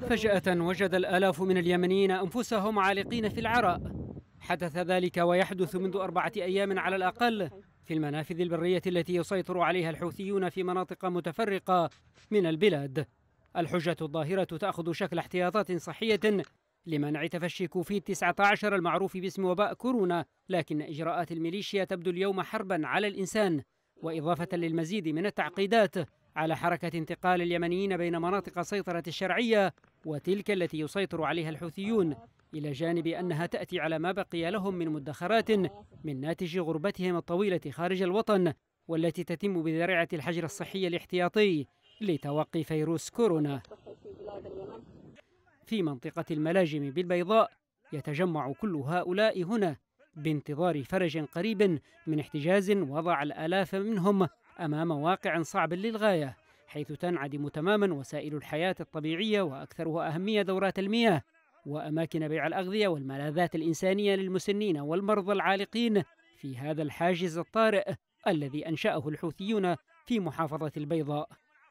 فجأة وجد الآلاف من اليمنيين أنفسهم عالقين في العراء حدث ذلك ويحدث منذ أربعة أيام على الأقل في المنافذ البرية التي يسيطر عليها الحوثيون في مناطق متفرقة من البلاد الحجة الظاهرة تأخذ شكل احتياطات صحية لمنع تفشي كوفيد 19 المعروف باسم وباء كورونا لكن إجراءات الميليشيا تبدو اليوم حربا على الإنسان وإضافة للمزيد من التعقيدات على حركة انتقال اليمنيين بين مناطق سيطرة الشرعية وتلك التي يسيطر عليها الحوثيون إلى جانب أنها تأتي على ما بقي لهم من مدخرات من ناتج غربتهم الطويلة خارج الوطن والتي تتم بذريعة الحجر الصحي الاحتياطي لتوقي فيروس كورونا في منطقة الملاجم بالبيضاء يتجمع كل هؤلاء هنا بانتظار فرج قريب من احتجاز وضع الآلاف منهم أمام واقع صعب للغاية حيث تنعدم تماما وسائل الحياة الطبيعية وأكثرها أهمية دورات المياه وأماكن بيع الأغذية والملاذات الإنسانية للمسنين والمرضى العالقين في هذا الحاجز الطارئ الذي أنشأه الحوثيون في محافظة البيضاء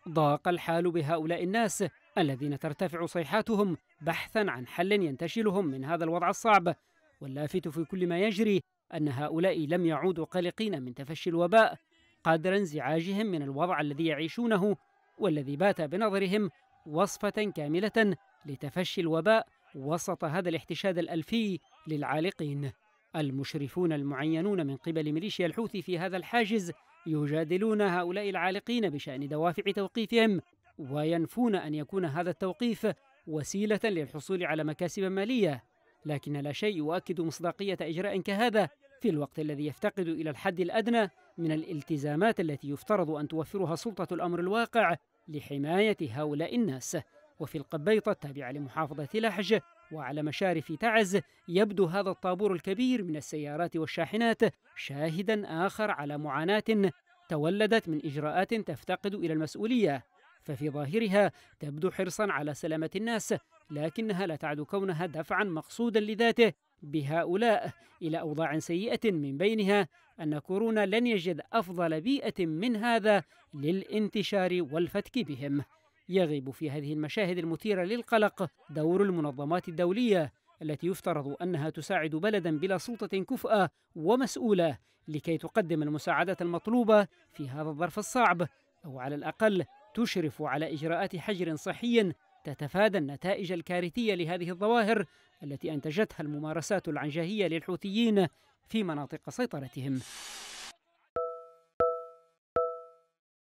ضاق الحال بهؤلاء الناس الذين ترتفع صيحاتهم بحثا عن حل ينتشلهم من هذا الوضع الصعب واللافت في كل ما يجري أن هؤلاء لم يعودوا قلقين من تفشي الوباء قدر انزعاجهم من الوضع الذي يعيشونه والذي بات بنظرهم وصفة كاملة لتفشي الوباء وسط هذا الاحتشاد الألفي للعالقين المشرفون المعينون من قبل ميليشيا الحوثي في هذا الحاجز يجادلون هؤلاء العالقين بشأن دوافع توقيفهم وينفون أن يكون هذا التوقيف وسيلة للحصول على مكاسب مالية لكن لا شيء يؤكد مصداقية إجراء كهذا في الوقت الذي يفتقد إلى الحد الأدنى من الالتزامات التي يفترض أن توفرها سلطة الأمر الواقع لحماية هؤلاء الناس وفي القبيطة التابعة لمحافظة لحج وعلى مشارف تعز يبدو هذا الطابور الكبير من السيارات والشاحنات شاهدا آخر على معاناة تولدت من إجراءات تفتقد إلى المسؤولية ففي ظاهرها تبدو حرصا على سلامة الناس لكنها لا تعد كونها دفعا مقصودا لذاته بهؤلاء إلى أوضاع سيئة من بينها أن كورونا لن يجد أفضل بيئة من هذا للانتشار والفتك بهم. يغيب في هذه المشاهد المثيرة للقلق دور المنظمات الدولية التي يفترض أنها تساعد بلدا بلا سلطة كفأة ومسؤولة لكي تقدم المساعدة المطلوبة في هذا الظرف الصعب أو على الأقل تشرف على إجراءات حجر صحي تتفادى النتائج الكارثية لهذه الظواهر التي أنتجتها الممارسات العنجهية للحوثيين في مناطق سيطرتهم